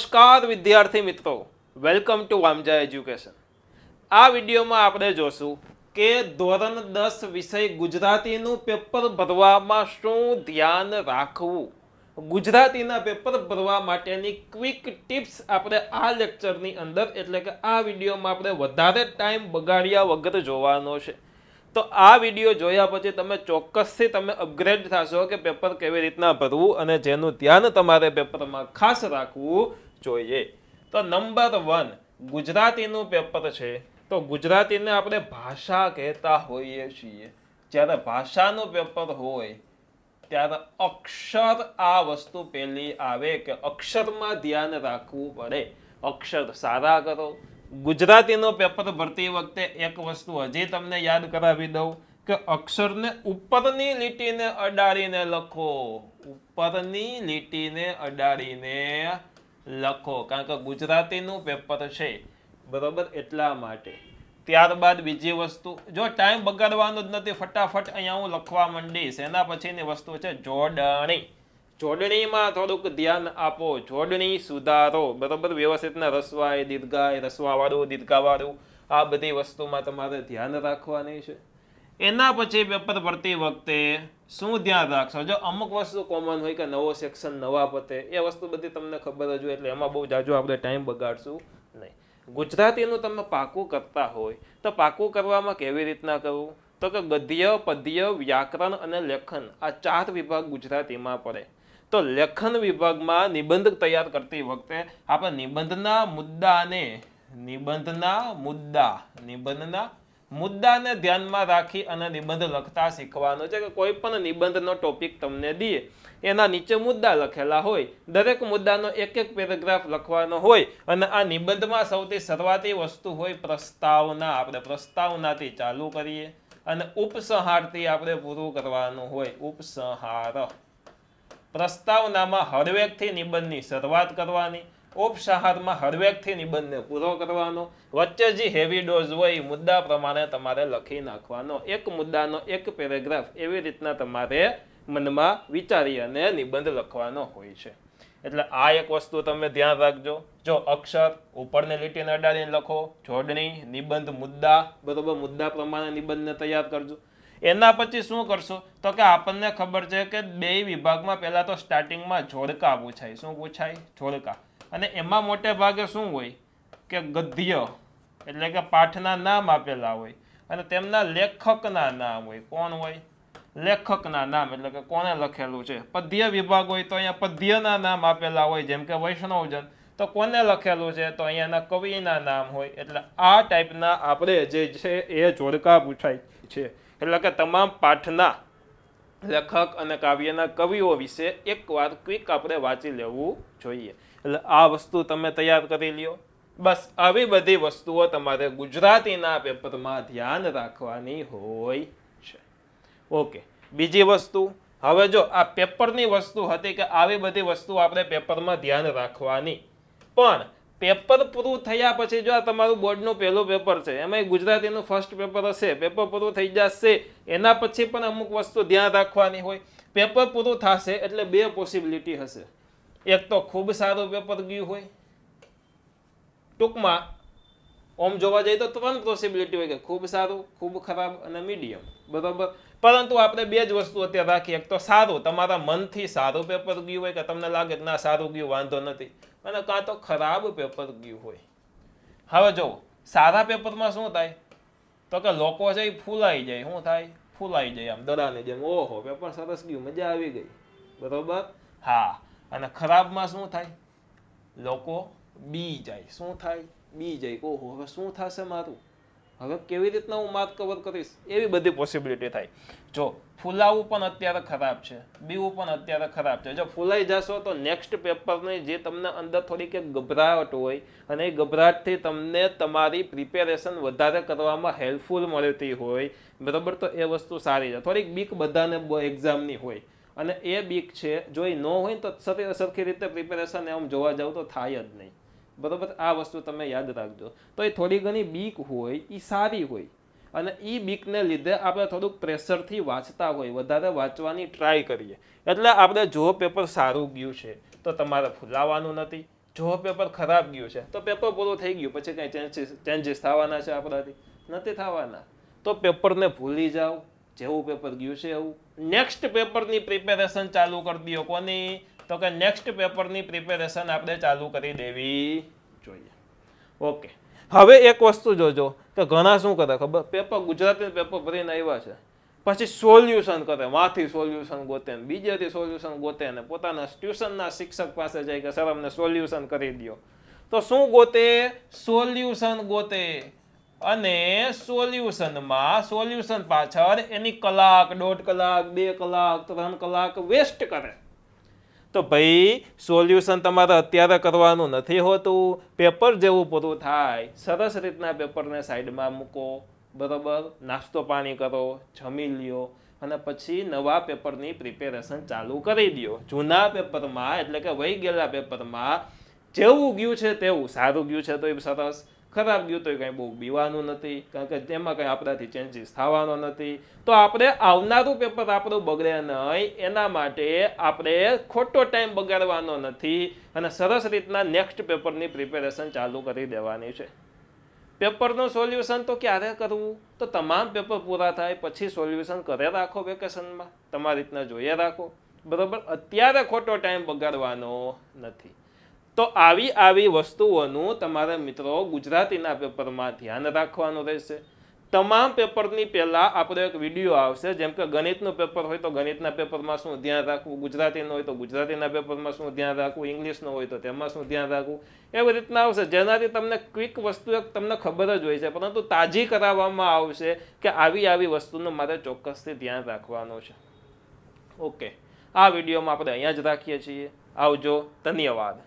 નમસ્કાર વિદ્યાર્થી મિત્રો વેલકમ ટુ વામજા એજ્યુકેશન આ વિડીયોમાં આપણે જોશું કે ધોરણ દસ વિષય ગુજરાતીનું પેપર ભરવામાં શું ધ્યાન રાખવું ગુજરાતીના પેપર ભરવા માટેની ક્વિક ટિપ્સ આપણે આ લેક્ચરની અંદર એટલે કે આ વિડીયોમાં આપણે વધારે ટાઈમ બગાડ્યા વગર જોવાનો છે તો આ વિડીયો જોયા પછી તમે ચોક્કસથી તમે અપગ્રેડ થશો કે પેપર કેવી રીતના ભરવું અને જેનું ધ્યાન તમારે પેપરમાં ખાસ રાખવું જોઈએ તો નંબર વન ગુજરાતીનું પેપર છે તો ગુજરાતીને આપણે ભાષા કહેતા હોઈએ છીએ જ્યારે ભાષાનું પેપર હોય ત્યારે અક્ષર આ વસ્તુ પહેલી આવે કે અક્ષરમાં ધ્યાન રાખવું પડે અક્ષર સારા કરો ગુજરાતીનો પેપર ભરતી વખતે એક વસ્તુ હજી તમને યાદ કરાવી દઉં કે અક્ષરને ઉપરની લીટીને અડાડીને લખો ઉપરની લીટીને અડાડીને લખો કારણ કે ગુજરાતીનું પેપર છે બરાબર એટલા માટે ત્યારબાદ બીજી વસ્તુ જો ટાઈમ બગાડવાનો જ નથી ફટાફટ અહીંયા હું લખવા માંડીશ એના પછીની વસ્તુ છે જોડણી જોડણીમાં થોડુંક ધ્યાન આપો જોડણી સુધારો બરાબર વ્યવસ્થિતના રસવાય દીર્ઘાય રસવાવાળું દીર્ઘાવાળું આ બધી વસ્તુમાં તમારે ધ્યાન રાખવાની છે એના પછી પેપર ભરતી વખતે શું ધ્યાન રાખશો જો અમુક વસ્તુ કોમન હોય કે નવો સેક્શન નવા પતે એ વસ્તુ બધી તમને ખબર હજુ એટલે એમાં બહુ જાજો આપણે ટાઈમ બગાડશું નહીં ગુજરાતીનું તમે પાકું કરતા હોય તો પાકું કરવામાં કેવી રીતના કરવું તો કે ગદ્ય પદ્ય વ્યાકરણ અને લેખન આ ચાર વિભાગ ગુજરાતીમાં પડે તો લેખન વિભાગમાં નિબંધ તૈયાર કરતી વખતે આપણે નિબંધના મુદ્દાને નિબંધના મુદ્દા નિબંધના મુદ્દાને ધ્યાનમાં રાખી અને નિબંધ લખતા શીખવાનો છે કે કોઈ પણ નિબંધનો ટોપિક તમને દઈએ એના નીચે મુદ્દા લખેલા હોય દરેક મુદ્દાનો એક એક પેરેગ્રાફ લખવાનો હોય અને આ નિબંધમાં સૌથી શરૂઆતી વસ્તુ હોય પ્રસ્તાવના આપણે પ્રસ્તાવનાથી ચાલુ કરીએ અને ઉપસંહારથી આપણે પૂરું કરવાનું હોય ઉપસંહાર પ્રસ્તાવનામાં હરવેકથી નિબંધની શરૂઆત કરવાની ઉપસહારમાં હરવેકથી નિબંધને પૂરો કરવાનો વચ્ચે જે હેવી ડોઝ હોય એ મુદ્દા પ્રમાણે તમારે લખી નાખવાનો એક મુદ્દાનો એક પેરેગ્રાફ એવી રીતના તમારે મનમાં વિચારી અને નિબંધ લખવાનો હોય છે એટલે આ એક વસ્તુ તમે ધ્યાન રાખજો જો અક્ષર ઉપરને લીટીને અડાડીને લખો જોડણી નિબંધ મુદ્દા બરોબર મુદ્દા પ્રમાણે નિબંધને તૈયાર કરજો એના પછી શું કરશો તો કે આપણને ખબર છે કે બે વિભાગમાં પહેલાં તો સ્ટાર્ટિંગમાં જોડકા પૂછાય શું પૂછાય જોડકા અને એમાં મોટે ભાગે શું હોય કે ગદ્ય એટલે કે પાઠના નામ આપેલા હોય અને તેમના લેખકના નામ હોય કોણ હોય લેખકના નામ એટલે કે કોણે લખેલું છે પદ્ય વિભાગ હોય તો અહીંયા પદ્યના નામ આપેલા હોય જેમ કે વૈષ્ણવજન તો કોને લખેલું છે તો અહીંયાના કવિના નામ હોય એટલે આ ટાઈપના આપણે જે છે એ જોડકા પૂછાય છે એટલે કે તમામ પાઠના લેખક અને કાવ્યના કવિઓ વિશે એકવાર ક્વિક આપણે વાંચી લેવું જોઈએ એટલે આ વસ્તુ તમે તૈયાર કરી લ્યો બસ આવી બધી વસ્તુઓ તમારે ગુજરાતીના પેપરમાં ધ્યાન રાખવાની હોય છે ઓકે બીજી વસ્તુ હવે જો આ પેપરની વસ્તુ હતી કે આવી બધી વસ્તુ આપણે પેપરમાં ધ્યાન રાખવાની પણ પેપર પૂરું થયા પછી જો આ તમારું બોર્ડનું પહેલું પેપર છે એમાં ગુજરાતીનું ફર્સ્ટ પેપર હશે પેપર પૂરું થઈ જશે એના પછી પણ અમુક વસ્તુ ધ્યાન રાખવાની હોય પેપર પૂરું થશે એટલે બે પોસિબિલિટી હશે એક તો ખૂબ સારું પેપર ગયું હોય ટૂંકમાં ઓમ જોવા જઈએ તો ત્રણ પોસિબિલિટી હોય કે ખૂબ સારું ખૂબ ખરાબ અને મીડિયમ બરાબર પરંતુ આપણે બે જ વસ્તુ અત્યારે રાખીએ એક તો સારું તમારા મનથી સારું પેપર ગયું હોય કે તમને લાગે કે ના સારું ગયું વાંધો નથી અને કાં તો ખરાબ પેપર ગયું હોય હવે જુઓ સારા પેપરમાં શું થાય તો કે લોકો છે એ ફૂલાઈ જાય શું થાય ફૂલાઈ જાય આમ દડાને જેમ ઓહો પેપર સરસ ગયું મજા આવી ગઈ બરોબર હા અને ખરાબમાં શું થાય લોકો બી જાય શું થાય બી જાય ઓહો હવે શું થશે મારું હવે કેવી રીતના હું માર્ક કવર કરીશ એવી બધી પોસિબિલિટી થાય જો ફૂલાવું પણ અત્યારે ખરાબ છે બીવું પણ અત્યારે ખરાબ છે જો ફૂલાઈ જશો તો નેક્સ્ટ પેપરની જે તમને અંદર થોડીક એક ગભરાહટ હોય અને એ ગભરાટથી તમને તમારી પ્રિપેરેશન વધારે કરવામાં હેલ્પફુલ મળતી હોય બરાબર તો એ વસ્તુ સારી છે થોડીક બીક બધાને એક્ઝામની હોય અને એ બીક છે જો એ ન હોય તો સરખી રીતે પ્રિપેરેશન એમ જોવા જાવ તો થાય જ નહીં બરાબર આ વસ્તુ તમે યાદ રાખજો તો એ થોડી ઘણી બીક હોય એ સારી હોય અને એ બીકને લીધે આપણે થોડુંક પ્રેશરથી વાંચતા હોય વધારે વાંચવાની ટ્રાય કરીએ એટલે આપણે જો પેપર સારું ગયું છે તો તમારે ફૂલાવાનું નથી જો પેપર ખરાબ ગયું છે તો પેપર પૂરું થઈ ગયું પછી કંઈ ચેન્જીસ ચેન્જીસ થવાના છે આપણાથી નથી થવાના તો પેપરને ભૂલી જાઓ જેવું પેપર ગયું છે એવું નેક્સ્ટ પેપરની પ્રિપેરેશન ચાલુ કરી દો કોની તો કે નેક્સ્ટ પેપરની પ્રિપેરેશન આપણે ચાલુ કરી દેવી જોઈએ ઓકે હવે એક વસ્તુ જોજો તો ઘણા શું કરે ખબર પેપર ગુજરાતી પેપર ભરીને આવ્યા છે પછી સોલ્યુશન કરે માંથી સોલ્યુશન ગોતે બીજેથી સોલ્યુશન ગોતે ને પોતાના ટ્યુશનના શિક્ષક પાસે જાય કે સર અમને સોલ્યુશન કરી દો તો શું ગોતે સોલ્યુશન ગોતે અને સોલ્યુશનમાં સોલ્યુશન પાછળ એની કલાક દોઢ કલાક બે કલાક ત્રણ કલાક વેસ્ટ કરે તો ભાઈ સોલ્યુશન તમારે અત્યારે કરવાનું નથી હોતું પેપર જેવું પૂરું થાય સરસ રીતના પેપરને સાઈડમાં મૂકો બરોબર નાસ્તો પાણી કરો જમી લ્યો અને પછી નવા પેપરની પ્રિપેરેશન ચાલુ કરી દો જૂના પેપરમાં એટલે કે વહી ગયેલા પેપરમાં જેવું ગયું છે તેવું સારું ગયું છે તો એ સરસ ખરાબ ગયું તો કંઈ બહુ બીવાનું નથી કારણ કે તેમાં કંઈ આપણાથી ચેન્જીસ થવાનો નથી તો આપણે આવનારું પેપર આપણું બગડે નહીં એના માટે આપણે ખોટો ટાઈમ બગાડવાનો નથી અને સરસ રીતના નેક્સ્ટ પેપરની પ્રિપેરેશન ચાલુ કરી દેવાની છે પેપરનું સોલ્યુશન તો ક્યારે કરવું તો તમામ પેપર પૂરા થાય પછી સોલ્યુશન કરે રાખો વેકેશનમાં તમારી રીતના જોઈએ રાખો બરાબર અત્યારે ખોટો ટાઈમ બગાડવાનો નથી તો આવી આવી વસ્તુઓનું તમારા મિત્રો ગુજરાતીના પેપરમાં ધ્યાન રાખવાનું રહેશે તમામ પેપરની પહેલાં આપણો એક વિડીયો આવશે જેમ કે ગણિતનું પેપર હોય તો ગણિતના પેપરમાં શું ધ્યાન રાખવું ગુજરાતીનું હોય તો ગુજરાતીના પેપરમાં શું ધ્યાન રાખવું ઇંગ્લિશનું હોય તો તેમાં શું ધ્યાન રાખવું એવી રીતના આવશે જેનાથી તમને ક્વિક વસ્તુ એક તમને ખબર જ હોય છે પરંતુ તાજી કરાવવામાં આવશે કે આવી આવી વસ્તુનું મારે ચોક્કસથી ધ્યાન રાખવાનું છે ઓકે આ વિડીયોમાં આપણે અહીંયા જ રાખીએ છીએ આવજો ધન્યવાદ